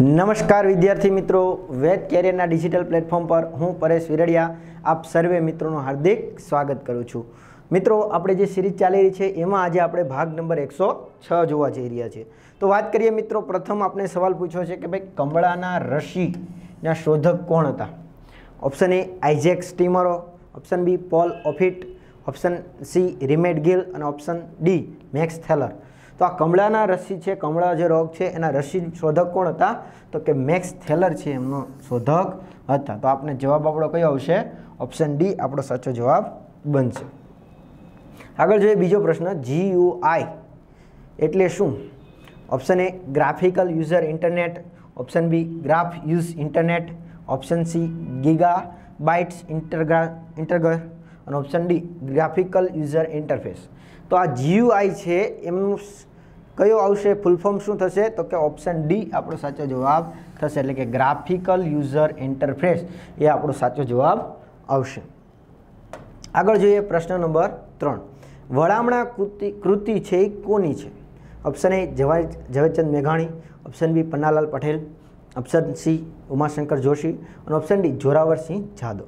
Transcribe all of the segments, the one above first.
નમસ્કાર વિદ્યાર્થી મિત્રો વેદ કેરિયરના ડિજિટલ પ્લેટફોર્મ પર હું પરેશ વિરડિયા આપ સર્વે મિત્રોનું હાર્દિક સ્વાગત કરું છું મિત્રો આપણે જે સિરીઝ ચાલી રહી છે એમાં આજે આપણે ભાગ નંબર એકસો છ જોવા જઈ રહ્યા છે તો વાત કરીએ મિત્રો પ્રથમ આપણે સવાલ પૂછ્યો છે કે ભાઈ કમળાના રસીના શોધક કોણ હતા ઓપ્શન એ આઇઝેક સ્ટીમરો option B Paul Offit option C રિમેડ ગિલ અને ઓપ્શન ડી મેક્સ થેલર તો આ કમળાના રસી છે કમળા જે રોગ છે એના રસી શોધક કોણ હતા તો કે મેક્સ થેલર છે એમનો શોધક હતા તો આપણે જવાબ આપણો કયો આવશે ઓપ્શન ડી આપણો સાચો જવાબ બનશે આગળ જોઈએ બીજો પ્રશ્ન જીયુઆઈ એટલે શું option A graphical user internet option B graph use internet option C gigabytes ઇન્ટરગ્રા ઇન્ટરગર અને option D graphical user interface તો આ જીયુઆઈ છે એમનું કયો આવશે ફૂલફોર્મ શું થશે તો કે ઓપ્શન ડી આપણો સાચો જવાબ થશે એટલે કે ગ્રાફિકલ યુઝર ઇન્ટરફેસ એ આપણો સાચો જવાબ આવશે આગળ જોઈએ પ્રશ્ન નંબર ત્રણ વળામણા કૃતિ કૃતિ છે એ કોની છે ઓપ્શન એ જવા ઝવેરચંદ મેઘાણી option B Pannalal Patel option C Umashankar Joshi અને ઓપ્શન ડી જોરાવરસિંહ જાદવ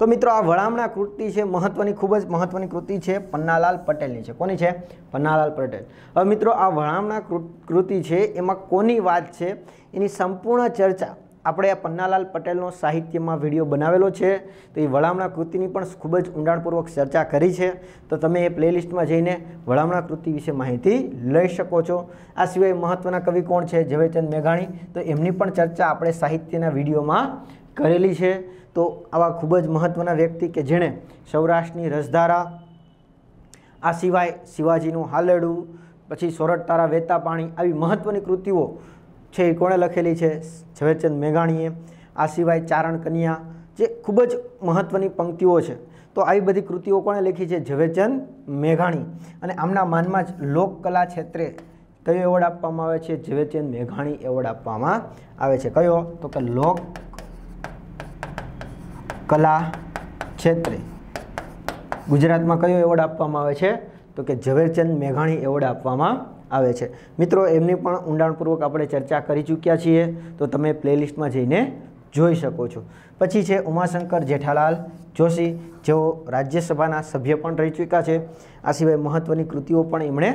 તો મિત્રો આ વળામણા કૃતિ છે મહત્વની ખૂબ જ મહત્વની કૃતિ છે પન્નાલાલ પટેલની છે કોની છે પન્નાલાલ પટેલ હવે મિત્રો આ વળામણા કૃતિ છે એમાં કોની વાત છે એની સંપૂર્ણ ચર્ચા આપણે આ પન્નાલાલ પટેલનો સાહિત્યમાં વિડીયો બનાવેલો છે તો એ વળામણા કૃતિની પણ ખૂબ જ ઊંડાણપૂર્વક ચર્ચા કરી છે તો તમે એ પ્લેલિસ્ટમાં જઈને વળામણા કૃતિ વિશે માહિતી લઈ શકો છો આ સિવાય મહત્ત્વના કવિ કોણ છે ઝવેરચંદ મેઘાણી તો એમની પણ ચર્ચા આપણે સાહિત્યના વિડીયોમાં કરેલી છે તો આવા ખૂબ જ મહત્ત્વના વ્યક્તિ કે જેણે સૌરાષ્ટ્રની રસધારા આ સિવાય શિવાજીનું હાલડું પછી સોરઠ તારા વેતા પાણી આવી મહત્ત્વની કૃતિઓ છે એ કોણે લખેલી છે ઝવેરચંદ મેઘાણીએ આ સિવાય ચારણ કન્યા જે ખૂબ જ મહત્ત્વની પંક્તિઓ છે તો આવી બધી કૃતિઓ કોણે લખી છે ઝવેરચંદ મેઘાણી અને આમના માનમાં જ લોકકલા ક્ષેત્રે કયો એવોર્ડ આપવામાં આવે છે ઝવેરચંદ મેઘાણી એવોર્ડ આપવામાં આવે છે કયો તો કે લોક કલા ક્ષેત્રે ગુજરાતમાં કયો એવોર્ડ આપવામાં આવે છે તો કે ઝવેરચંદ મેઘાણી એવોર્ડ આપવામાં આવે છે મિત્રો એમની પણ ઊંડાણપૂર્વક આપણે ચર્ચા કરી ચૂક્યા છીએ તો તમે પ્લેલિસ્ટમાં જઈને જોઈ શકો છો પછી છે ઉમાશંકર જેઠાલાલ જોશી જેઓ રાજ્યસભાના સભ્ય પણ રહી ચૂક્યા છે આ સિવાય મહત્ત્વની કૃતિઓ પણ એમણે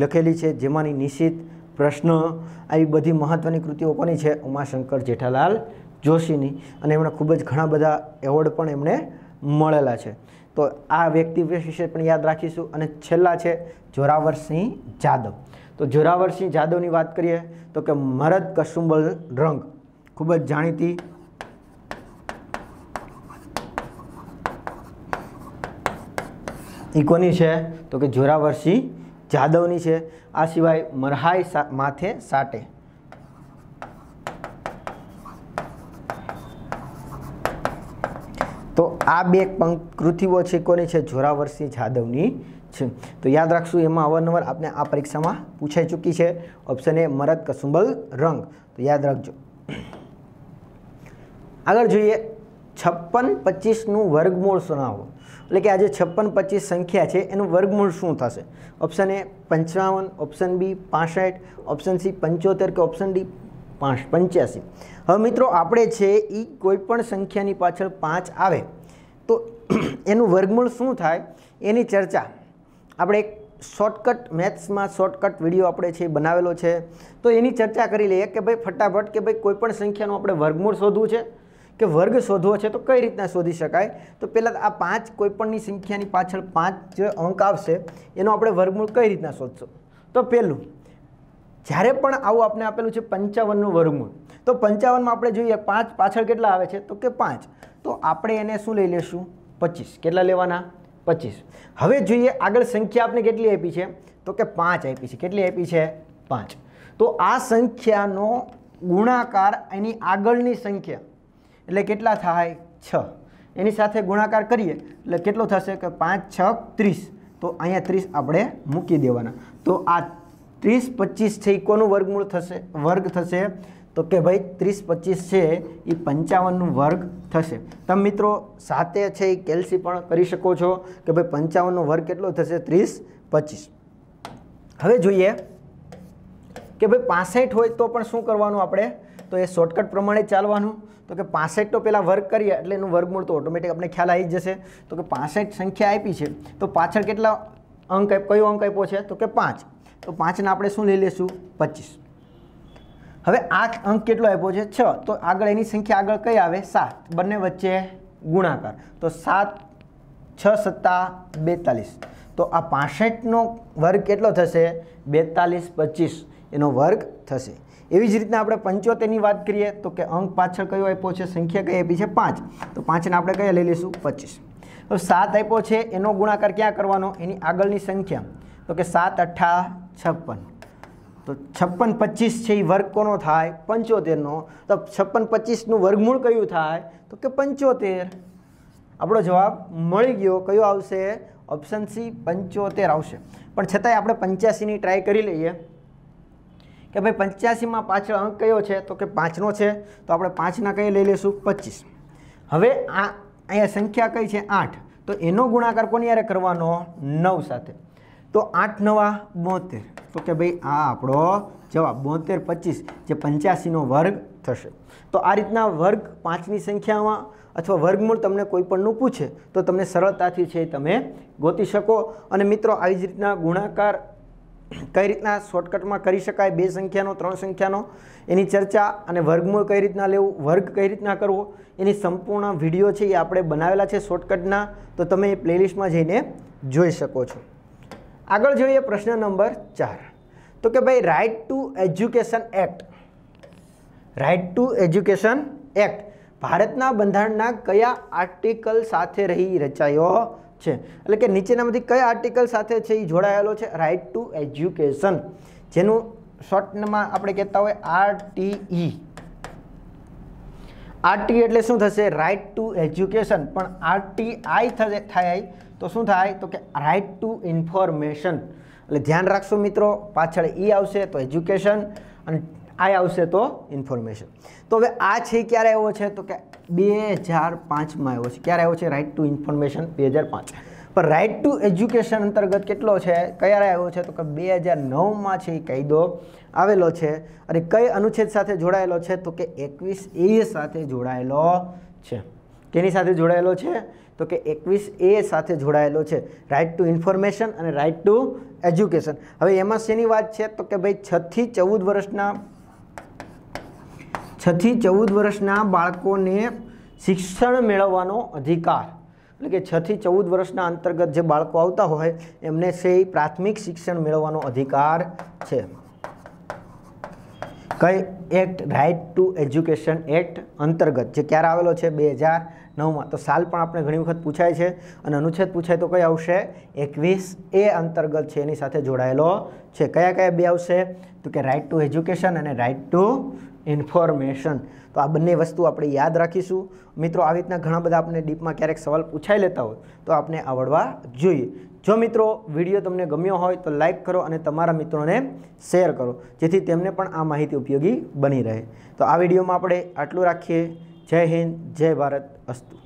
લખેલી છે જેમાંની નિશ્ચિત પ્રશ્ન આવી બધી મહત્ત્વની કૃતિઓ કોની છે ઉમાશંકર જેઠાલાલ જોશીની અને એમણે ખૂબ જ ઘણા બધા એવોર્ડ પણ એમને મળેલા છે તો આ વ્યક્તિ વિશે પણ યાદ રાખીશું અને છેલ્લા છે જોરાવરસિંહ જાદવ તો જોરાવરસિંહ જાદવની વાત કરીએ તો કે મરદ કસુંબલ રંગ ખૂબ જ જાણીતી એ કોની છે તો કે જોરાવરસિંહ જાદવની છે આ સિવાય મરહાઈ માથે સાટે તો આ બે કૃતિઓ છે કોની છે જોરાવરસિંહ જાદવની છે તો યાદ રાખશું એમાં અવારનવાર આપણે આ પરીક્ષામાં પૂછાઈ ચૂકી છે ઓપ્શન એ મરદ કસુંબલ રંગ તો યાદ રાખજો આગળ જોઈએ છપ્પન પચીસનું વર્ગમૂળ સુનાવો એટલે કે આજે છપ્પન પચીસ સંખ્યા છે એનું વર્ગમૂળ શું થશે ઓપ્શન એ પંચાવન ઓપ્શન બી પાસઠ ઓપ્શન સી પંચોતેર કે ઓપ્શન ડી પાંચ પંચ્યાસી હવે મિત્રો આપણે છે એ કોઈપણ સંખ્યાની પાછળ પાંચ આવે તો એનું વર્ગમૂળ શું થાય એની ચર્ચા આપણે એક શોર્ટકટ મેથ્સમાં શોર્ટકટ વિડીયો આપણે છે બનાવેલો છે તો એની ચર્ચા કરી લઈએ કે ભાઈ ફટાફટ કે ભાઈ કોઈપણ સંખ્યાનું આપણે વર્ગમૂળ શોધવું છે કે વર્ગ શોધવો છે તો કઈ રીતના શોધી શકાય તો પહેલાં આ પાંચ કોઈપણની સંખ્યાની પાછળ પાંચ જે અંક આવશે એનો આપણે વર્ગમૂળ કઈ રીતના શોધશું તો પહેલું જ્યારે પણ આવું આપણે આપેલું છે પંચાવનનું વર્ગમૂળ તો પંચાવનમાં આપણે જોઈએ પાંચ પાછળ કેટલા આવે છે તો કે પાંચ તો આપણે એને શું લઈ લેશું પચીસ કેટલા લેવાના પચીસ હવે જોઈએ આગળ સંખ્યા આપણે કેટલી આપી છે તો કે પાંચ આપી છે કેટલી આપી છે પાંચ તો આ સંખ્યાનો ગુણાકાર એની આગળની સંખ્યા એટલે કેટલા થાય છ એની સાથે ગુણાકાર કરીએ એટલે કેટલો થશે કે પાંચ છ ત્રીસ તો અહીંયા ત્રીસ આપણે મૂકી દેવાના તો આ ત્રીસ પચીસ છે એ કોનું વર્ગમૂળ થશે વર્ગ થશે તો કે ભાઈ ત્રીસ પચીસ છે એ પંચાવનનું વર્ગ થશે તમે મિત્રો સાતે છે એ કેલ્સી પણ કરી શકો છો કે ભાઈ પંચાવનનો વર્ગ કેટલો થશે ત્રીસ પચીસ હવે જોઈએ કે ભાઈ પાસઠ હોય તો પણ શું કરવાનું આપણે તો એ શોર્ટકટ પ્રમાણે ચાલવાનું તો કે પાસઠનો પહેલાં વર્ગ કરીએ એટલે એનું વર્ગમૂળ તો ઓટોમેટિક આપણે ખ્યાલ આવી જશે તો કે પાસઠ સંખ્યા આપી છે તો પાછળ કેટલા અંક કયો અંક આપ્યો છે તો કે પાંચ તો પાંચને આપણે શું લઈ લઈશું પચીસ હવે આઠ અંક કેટલો આપ્યો છે છ તો આગળ એની સંખ્યા આગળ કઈ આવે સાત બંને વચ્ચે ગુણાકાર તો સાત છ સત્તા બેતાલીસ તો આ પાસઠનો વર્ગ કેટલો થશે બેતાલીસ પચીસ એનો વર્ગ થશે એવી જ રીતના આપણે પંચોતેરની વાત કરીએ તો કે અંક પાછળ કયો આપ્યો છે સંખ્યા કઈ આપી છે પાંચ તો પાંચને આપણે કયા લઈ લઈશું પચીસ તો સાત આપ્યો છે એનો ગુણાકાર ક્યાં કરવાનો એની આગળની સંખ્યા તો કે સાત અઠ્ઠા છપ્પન તો છપ્પન પચીસ છે એ વર્ગ કોનો થાય પંચોતેરનો તો છપ્પન પચીસનું વર્ગમૂળ કયું થાય તો કે પંચોતેર આપણો જવાબ મળી ગયો કયો આવશે ઓપ્શન સી પંચોતેર આવશે પણ છતાંય આપણે પંચ્યાસીની ટ્રાય કરી લઈએ કે ભાઈ પંચ્યાસીમાં પાછળ અંક કયો છે તો કે પાંચનો છે તો આપણે પાંચના કઈ લઈ લઈશું પચીસ હવે આ અહીંયા સંખ્યા કઈ છે આઠ તો એનો ગુણાકાર કોની યારે કરવાનો નવ સાથે તો આઠ નવા બોતેર તો કે ભાઈ આ આપણો જવાબ બોતેર પચીસ જે પંચ્યાસીનો વર્ગ થશે તો આ રીતના વર્ગ પાંચની સંખ્યામાં અથવા વર્ગમૂળ તમને કોઈ પણનું પૂછે તો તમને સરળતાથી છે તમે ગોતી શકો અને મિત્રો આવી જ રીતના ગુણાકાર કઈ રીતના શોર્ટકટમાં કરી શકાય બે સંખ્યાનો ત્રણ સંખ્યાનો એની ચર્ચા અને વર્ગમૂળ કઈ રીતના લેવું વર્ગ કઈ રીતના કરવો એની સંપૂર્ણ વિડીયો છે એ આપણે બનાવેલા છે શોર્ટકટના તો તમે એ પ્લેલિસ્ટમાં જઈને જોઈ શકો છો આગળ જોઈએ પ્રશ્ન નંબર ચાર તો કે ભાઈ right to education act right to education act ભારતના બંધારણના કયા આર્ટિકલ સાથે રહી રચાયો છે એટલે કે નીચેનામાંથી કયા આર્ટિકલ સાથે છે એ જોડાયેલો છે રાઇટ ટુ એજ્યુકેશન જેનું શોર્ટમાં આપણે કહેતા હોય આરટીઈ આરટી e. e એટલે શું થશે રાઇટ ટુ એજ્યુકેશન પણ આરટીઆઈ થાય તો શું થાય તો કે રાઇટ ટુ ઇન્ફોર્મેશન એટલે ધ્યાન રાખશો મિત્રો પાછળ ઈ e આવશે તો એજ્યુકેશન અને આઈ આવશે તો ઇન્ફોર્મેશન તો હવે આ છે ક્યારે આવ્યો છે તો કે બે હજાર પાંચમાં આવ્યો છે ક્યારે આવ્યો છે રાઇટ ટુ ઇન્ફોર્મેશન બે હજાર પાંચ પણ રાઇટ ટુ એજ્યુકેશન અંતર્ગત કેટલો છે ક્યારે આવ્યો છે તો કે બે હજાર નવમાં છે એ કાયદો આવેલો છે અને કઈ અનુચ્છેદ સાથે જોડાયેલો છે તો કે એકવીસ એ સાથે જોડાયેલો છે કેની સાથે જોડાયેલો છે તો કે એકવીસ એ સાથે જોડાયેલો છે રાઇટ ટુ ઇન્ફોર્મેશન અને રાઇટ ટુ એજ્યુકેશન હવે એમાં શેની વાત છે તો કે ભાઈ છથી ચૌદ વર્ષના છથી ચૌદ વર્ષના બાળકોને શિક્ષણ મેળવવાનો અધિકાર એટલે કે છથી ચૌદ વર્ષના અંતર્ગત જે બાળકો આવતા હોય એમને છે પ્રાથમિક શિક્ષણ મેળવવાનો અધિકાર છે કઈ act right to education act અંતર્ગત જે ક્યારે આવેલો છે બે હજાર નવમાં તો સાલ પણ આપણે ઘણી વખત પૂછાય છે અને અનુચ્છેદ પૂછાય તો કઈ આવશે એકવીસ એ અંતર્ગત છે એની સાથે જોડાયેલો છે કયા કયા બે આવશે તો કે રાઇટ ટુ એજ્યુકેશન અને રાઇટ ટુ ઇન્ફોર્મેશન તો આ બંને વસ્તુ આપણે યાદ રાખીશું મિત્રો આવી રીતના ઘણા બધા આપણે ડીપમાં ક્યારેક સવાલ પૂછાઈ લેતા હોય તો આપણે આવડવા જોઈએ જો મિત્રો વિડીયો તમને ગમ્યો હોય તો લાઇક કરો અને તમારા મિત્રોને શેર કરો જેથી તેમને પણ આ માહિતી ઉપયોગી બની રહે તો આ વિડીયોમાં આપણે આટલું રાખીએ જય હિન્દ જય ભારત અસ્તુ